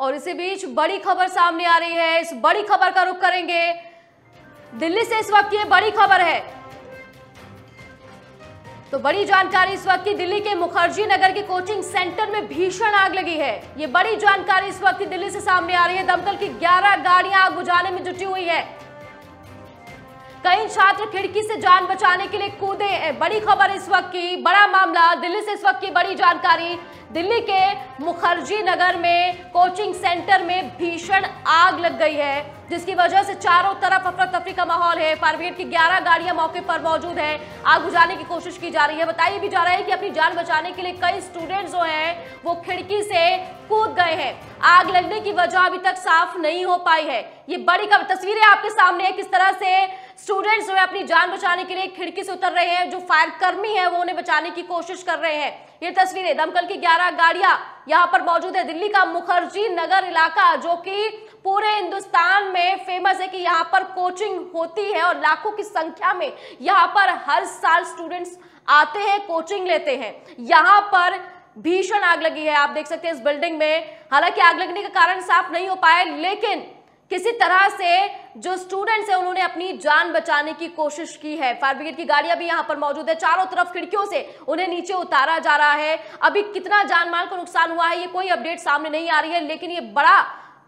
और इसी बीच बड़ी खबर सामने आ रही है इस बड़ी खबर का रुख करेंगे दिल्ली से इस वक्त ये बड़ी खबर है तो बड़ी जानकारी इस वक्त की दिल्ली के मुखर्जी नगर के कोचिंग सेंटर में भीषण आग लगी है ये बड़ी जानकारी इस वक्त की दिल्ली से सामने आ रही है दमकल की 11 गाड़ियां आग बुझाने में जुटी हुई है कई छात्र खिड़की से जान बचाने के लिए कूदे बड़ी खबर इस वक्त की बड़ा मामला दिल्ली से इस वक्त की बड़ी जानकारी दिल्ली के मुखर्जी नगर में कोचिंग सेंटर में भीषण आग लग गई है जिसकी वजह से चारों तरफ अफरा तफरी का माहौल है फायरब्रिगेड की 11 गाड़ियां मौके पर मौजूद है आग बुझाने की कोशिश की जा रही है बताया भी जा रहा है कि अपनी जान बचाने के लिए कई स्टूडेंट जो हैं वो खिड़की से कूद गए हैं आग लगने की वजह अभी तक साफ नहीं हो पाई है ये बड़ी तस्वीरें आपके सामने है किस तरह से स्टूडेंट्स जो है अपनी जान बचाने के लिए खिड़की से उतर रहे हैं जो फायर कर्मी है वो उन्हें बचाने की कोशिश कर रहे हैं ये तस्वीरें दमकल की 11 गाड़ियां यहाँ पर मौजूद है दिल्ली का मुखर्जी नगर इलाका जो कि पूरे हिंदुस्तान में फेमस है कि यहाँ पर कोचिंग होती है और लाखों की संख्या में यहाँ पर हर साल स्टूडेंट्स आते हैं कोचिंग लेते हैं यहाँ पर भीषण आग लगी है आप देख सकते हैं इस बिल्डिंग में हालांकि आग लगने का कारण साफ नहीं हो पाया लेकिन किसी तरह से जो स्टूडेंट्स हैं उन्होंने अपनी जान बचाने की कोशिश की है फायर ब्रिगेड की गाड़ियां भी यहां पर मौजूद है चारों तरफ खिड़कियों से उन्हें नीचे उतारा जा रहा है अभी कितना जानमाल को नुकसान हुआ है ये कोई अपडेट सामने नहीं आ रही है लेकिन ये बड़ा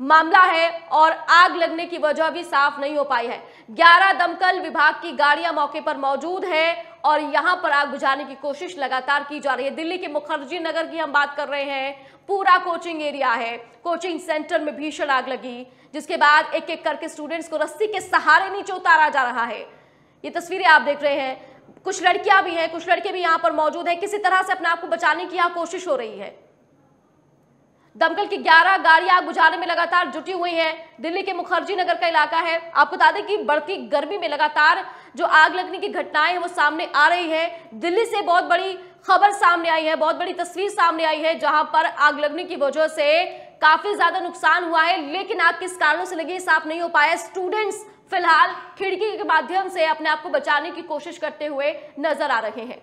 मामला है और आग लगने की वजह भी साफ नहीं हो पाई है 11 दमकल विभाग की गाड़ियां मौके पर मौजूद है और यहां पर आग बुझाने की कोशिश लगातार की जा रही है दिल्ली के मुखर्जी नगर की हम बात कर रहे हैं पूरा कोचिंग एरिया है कोचिंग सेंटर में भीषण आग लगी जिसके बाद एक एक करके स्टूडेंट्स को रस्सी के सहारे नीचे उतारा जा रहा है ये तस्वीरें आप देख रहे हैं कुछ लड़कियां भी हैं कुछ लड़के भी यहां पर मौजूद हैं किसी तरह से अपने आप को बचाने की यहाँ कोशिश हो रही है दमकल की 11 गाड़ियां आग बुझाने में लगातार जुटी हुई हैं दिल्ली के मुखर्जी नगर का इलाका है आपको बता दें कि बढ़ती गर्मी में लगातार जो आग लगने की घटनाएं हैं वो सामने आ रही है दिल्ली से बहुत बड़ी खबर सामने आई है बहुत बड़ी तस्वीर सामने आई है जहां पर आग लगने की वजह से काफी ज्यादा नुकसान हुआ है लेकिन आग किस कारणों से लगी साफ नहीं हो पाया स्टूडेंट्स फिलहाल खिड़की के माध्यम से अपने आप को बचाने की कोशिश करते हुए नजर आ रहे हैं